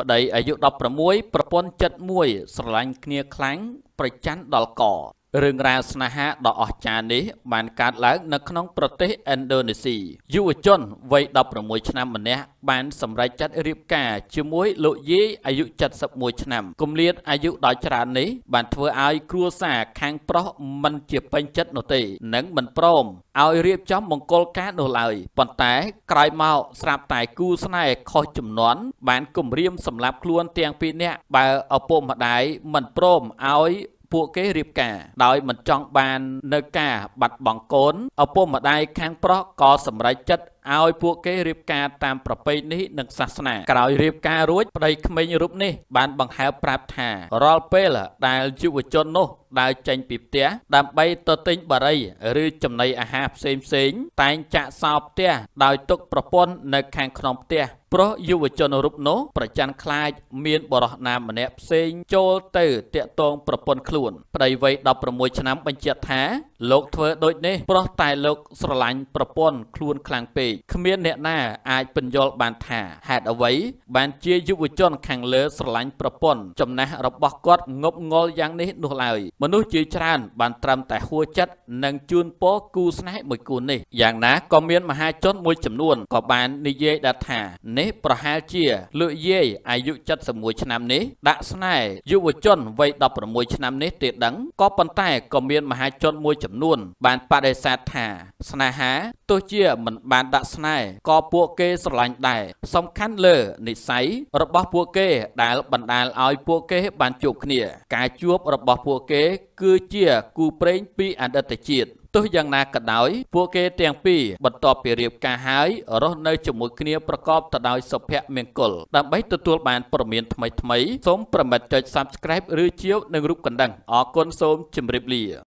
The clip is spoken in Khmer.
ប្តីអាយុ16ប្រពន្ធ71ស្រឡាញ់គ្នាខ្លាំងប្រច័ណ្ឌដល់ករឿងរ៉ាវស្នេហាដ៏អស្ចារ្យនេះបានកើតឡើងនៅក្នុងប្រទេសឥណ្ឌូនេស៊ីយុវជនវ័យ16ឆ្នាំម្នាក់បានសម្រេចចិត្តរៀបការជាមួយលោកយាយអាយុ71ឆ្នាំគម្លាតអាយុដ៏ច្រើននេះបានធ្វើឲ្យគ្រួសារខាងប្រុសមិនជាពេញចិត្តនោះទេនិងមិនព្រមឲ្យរៀបចំមង្គលការនោះឡើយប៉ុន្តែក្រោយមកស្រាប់តែគូស្នេហ៍ខុសចំនួនបានគំរាមសម្លាប់ខ្លួនទាំងពីរនាក់បើឪពុកម្ដាយមិនព្រមឲ្យពួកគេរៀបការដោយមិនចង់បាននៅការបាត់បង់កូនឪពុកម្ដាយខាងប្រុសក៏សម្រេចចិត្តឲ្យពួកគេរៀបការតាមប្រពៃណីនិងសាសនា ក្រោយរៀបការរួចប្តីក្មេងរូបនេះបានបង្ហើបប្រាប់ថារាល់ពេលដែលយុវជននោះដើរចេញពីផ្ទះដើម្បីទៅទិញបារី ឬចំណីអាហារផ្សេងផ្សេងតែងចាក់សោផ្ទះដោយទុកប្រពន្ធនៅខាងក្នុងផ្ទះព្រោះយុវជនរូបនោះប្រច័ណ្ឌខ្លាចមានបរិះណាម្នាក់ផ្សេងចូលទៅតាក់ទងប្រពន្ធខ្លួនប្តីវ័យ16ឆ្នាំបញ្ជាក់ថាលោកធ្វើដូចនេះព្រោះតែលោកស្រឡាញ់ប្រពន្ធខ្លួនខ្លាំងពេកគ្មានអ្នកណាអាចពន្យល់បានថាហេតុអ្វី បានជាយុវជន ខាងលើស្រឡាញ់ប្រពន្ធចំណេះរបស់គាត់ងប់ងល់យ៉ាងនេះ នោះឡើយមនុស្សជាច្រើនបានត្រឹមតែហួចិត្តនិងជួនពរគូស្នេហ៍មួយគូនេះយ៉ាងណាក៏មានមហាជនមួយចំនួនក៏បាននិយាយដែរថា នេះប្រហែលជាលោកយាយអាយុ71ឆ្នាំនេះដាក់ស្នេហ៍យុវជនវ័យ16ឆ្នាំនេះទេដឹងក៏ប៉ុន្តែក៏មានមហាជនមួយចំចំនួន បានបដិសេធថា ស្នេហាទោះជា មិន បានដាក់ស្នេហ៍ក៏ពួកគេស្រឡាញ់ដែរសំខាន់លើនិស័យរបស់ពួកគេដែល បណ្ដាលឲ្យពួកគេ បានជួបគ្នា ការជួប របស់ពួកគេ គឺជា គូព្រេងពីអតីតជាតិទោះយ៉ាងណាក៏ដោយ ពួកគេទាំងពីរបន្ទាប់ពីរៀបការហើយរស់នៅជាមួយគ្នាប្រកបទៅដោយសុភមង្គលដើម្បីទទួលបានព័ត៌មានថ្មីៗសូមប្រមិតចុច Subscribe ឬជាវនឹងរូបកណ្ដឹងអរគុណសូមជម្រាបលា